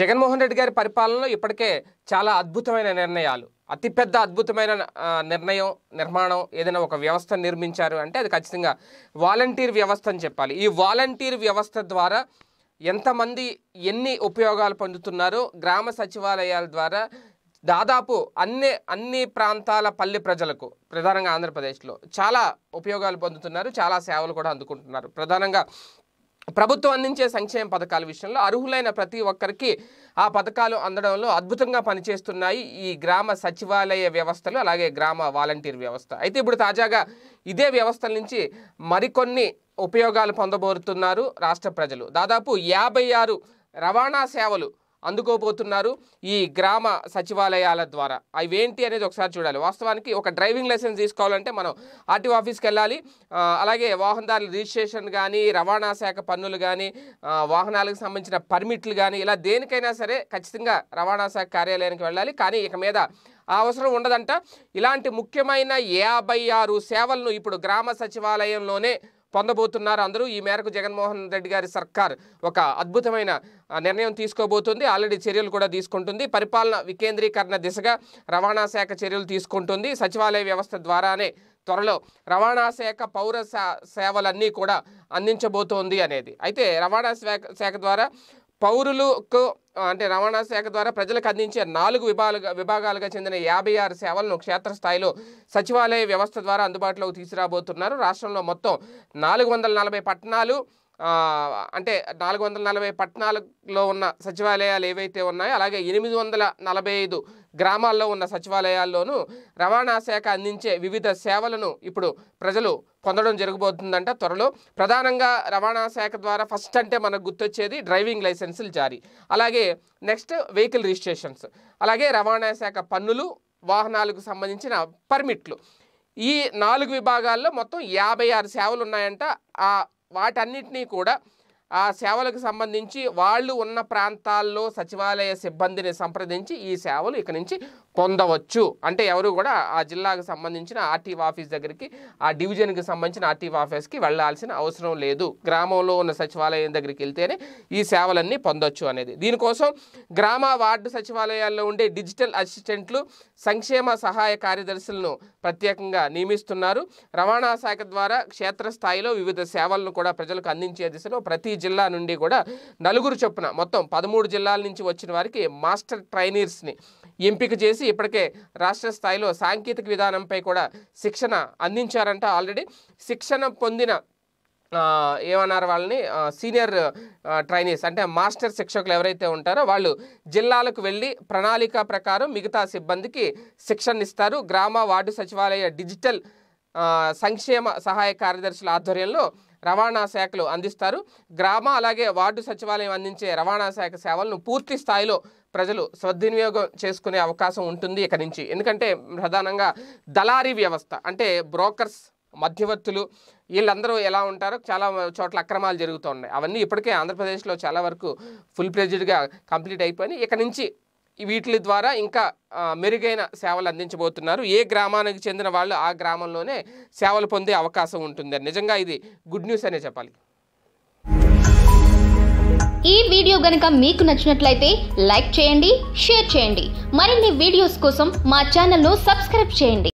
జగన్మోహన్ రెడ్డి గారి పరిపాలనలో ఇప్పటికే చాలా అద్భుతమైన నిర్ణయాలు అతిపెద్ద అద్భుతమైన నిర్ణయం నిర్మాణం ఏదైనా ఒక వ్యవస్థ నిర్మించారు అంటే అది ఖచ్చితంగా వాలంటీర్ వ్యవస్థ అని చెప్పాలి ఈ వాలంటీర్ వ్యవస్థ ద్వారా ఎంతమంది ఎన్ని ఉపయోగాలు పొందుతున్నారో గ్రామ సచివాలయాల ద్వారా దాదాపు అన్ని అన్ని ప్రాంతాల పల్లె ప్రజలకు ప్రధానంగా ఆంధ్రప్రదేశ్లో చాలా ఉపయోగాలు పొందుతున్నారు చాలా సేవలు కూడా అందుకుంటున్నారు ప్రధానంగా ప్రభుత్వం అందించే సంక్షేమ పథకాల విషయంలో అర్హులైన ప్రతి ఒక్కరికి ఆ పథకాలు అందడంలో అద్భుతంగా పనిచేస్తున్నాయి ఈ గ్రామ సచివాలయ వ్యవస్థలు అలాగే గ్రామ వాలంటీర్ వ్యవస్థ అయితే ఇప్పుడు తాజాగా ఇదే వ్యవస్థల నుంచి మరికొన్ని ఉపయోగాలు పొందబోరుతున్నారు రాష్ట్ర ప్రజలు దాదాపు యాభై రవాణా సేవలు అందుకోబోతున్నారు ఈ గ్రామ సచివాలయాల ద్వారా అవేంటి అనేది ఒకసారి చూడాలి వాస్తవానికి ఒక డ్రైవింగ్ లైసెన్స్ తీసుకోవాలంటే మనం ఆర్టీఓ ఆఫీస్కి వెళ్ళాలి అలాగే వాహనదారుల రిజిస్ట్రేషన్ కానీ రవాణా శాఖ పన్నులు కానీ వాహనాలకు సంబంధించిన పర్మిట్లు కానీ ఇలా దేనికైనా సరే ఖచ్చితంగా రవాణా శాఖ కార్యాలయానికి వెళ్ళాలి కానీ ఇక మీద ఆ అవసరం ఉండదంట ఇలాంటి ముఖ్యమైన యాభై ఆరు సేవలను ఇప్పుడు గ్రామ సచివాలయంలోనే పొందబోతున్నారు అందరూ ఈ మేరకు జగన్మోహన్ రెడ్డి గారి సర్కార్ ఒక అద్భుతమైన నిర్ణయం తీసుకోబోతుంది ఆల్రెడీ చర్యలు కూడా తీసుకుంటుంది పరిపాలన వికేంద్రీకరణ దిశగా రవాణా శాఖ చర్యలు తీసుకుంటుంది సచివాలయ వ్యవస్థ ద్వారానే త్వరలో రవాణా శాఖ పౌర సేవలన్నీ కూడా అందించబోతోంది అనేది అయితే రవాణా శాఖ శాఖ ద్వారా పౌరులకు అంటే రవాణా శాఖ ద్వారా ప్రజలకు అందించే నాలుగు విభాగా విభాగాలుగా చెందిన యాభై ఆరు సేవలను క్షేత్రస్థాయిలో సచివాలయ వ్యవస్థ ద్వారా అందుబాటులోకి తీసుకురాబోతున్నారు రాష్ట్రంలో మొత్తం నాలుగు వందల నలభై పట్టణాలు అంటే నాలుగు వందల నలభై పట్టణాలలో ఉన్న సచివాలయాలు ఏవైతే ఉన్నాయో అలాగే ఎనిమిది వందల నలభై ఐదు గ్రామాల్లో ఉన్న సచివాలయాల్లోనూ రవాణా శాఖ అందించే వివిధ సేవలను ఇప్పుడు ప్రజలు పొందడం జరగబోతుందంట త్వరలో ప్రధానంగా రవాణా శాఖ ద్వారా ఫస్ట్ అంటే మనకు గుర్తొచ్చేది డ్రైవింగ్ లైసెన్సులు జారీ అలాగే నెక్స్ట్ వెహికల్ రిజిస్ట్రేషన్స్ అలాగే రవాణా శాఖ పన్నులు వాహనాలకు సంబంధించిన పర్మిట్లు ఈ నాలుగు విభాగాల్లో మొత్తం యాభై ఆరు సేవలు ఉన్నాయంట ఆ వాటన్నిటినీ కూడా ఆ సేవలకు సంబంధించి వాళ్ళు ఉన్న ప్రాంతాల్లో సచివాలయ సిబ్బందిని సంప్రదించి ఈ సేవలు ఇక నుంచి పొందవచ్చు అంటే ఎవరు కూడా ఆ జిల్లాకు సంబంధించిన ఆర్టీ ఆఫీస్ దగ్గరికి ఆ డివిజన్కి సంబంధించిన ఆర్టీ ఆఫీస్కి వెళ్లాల్సిన అవసరం లేదు గ్రామంలో ఉన్న సచివాలయం దగ్గరికి వెళ్తేనే ఈ సేవలన్నీ పొందొచ్చు అనేది దీనికోసం గ్రామ వార్డు సచివాలయాల్లో ఉండే డిజిటల్ అసిస్టెంట్లు సంక్షేమ సహాయ కార్యదర్శులను ప్రత్యేకంగా నియమిస్తున్నారు రవాణా శాఖ ద్వారా క్షేత్రస్థాయిలో వివిధ సేవలను కూడా ప్రజలకు అందించే దిశలో ప్రతి జిల్లా నుండి కూడా నలుగురు చొప్పున మొత్తం పదమూడు జిల్లాల నుంచి వచ్చిన వారికి మాస్టర్ ట్రైనర్స్ని ఎంపిక చేసి ఇప్పటికే రాష్ట్ర స్థాయిలో సాంకేతిక విధానంపై కూడా శిక్షణ అందించారంట ఆల్రెడీ శిక్షణ పొందిన ఏమన్నారు వాళ్ళని సీనియర్ ట్రైనీస్ అంటే మాస్టర్ శిక్షకులు ఎవరైతే ఉంటారో వాళ్ళు జిల్లాలకు వెళ్ళి ప్రణాళిక ప్రకారం మిగతా సిబ్బందికి శిక్షణ ఇస్తారు గ్రామ వార్డు సచివాలయ డిజిటల్ సంక్షేమ సహాయ కార్యదర్శుల ఆధ్వర్యంలో రవాణా శాఖలు అందిస్తారు గ్రామ అలాగే వార్డు సచివాలయం అందించే రవాణా శాఖ సేవలను పూర్తి స్థాయిలో ప్రజలు సద్వినియోగం చేసుకునే అవకాశం ఉంటుంది ఇక నుంచి ఎందుకంటే ప్రధానంగా దళారీ వ్యవస్థ అంటే బ్రోకర్స్ మధ్యవర్తులు వీళ్ళందరూ ఎలా ఉంటారో చాలా చోట్ల అక్రమాలు జరుగుతూ ఉన్నాయి అవన్నీ ఇప్పటికే ఆంధ్రప్రదేశ్లో చాలా వరకు ఫుల్ ప్లెజ్డ్గా కంప్లీట్ అయిపోయినాయి ఇక నుంచి వీటి ద్వారా ఇంకా మెరుగైన సేవలు అందించబోతున్నారు ఏ గ్రామానికి చెందిన వాళ్ళు ఆ గ్రామంలోనే సేవలు పొందే అవకాశం ఉంటుంది నిజంగా ఇది గుడ్ న్యూస్ అనే చెప్పాలి ఈ వీడియో గనుక మీకు నచ్చినట్లయితే లైక్ చేయండి షేర్ చేయండి మరిన్ని వీడియోస్ కోసం మా ఛానల్ను సబ్స్క్రైబ్ చేయండి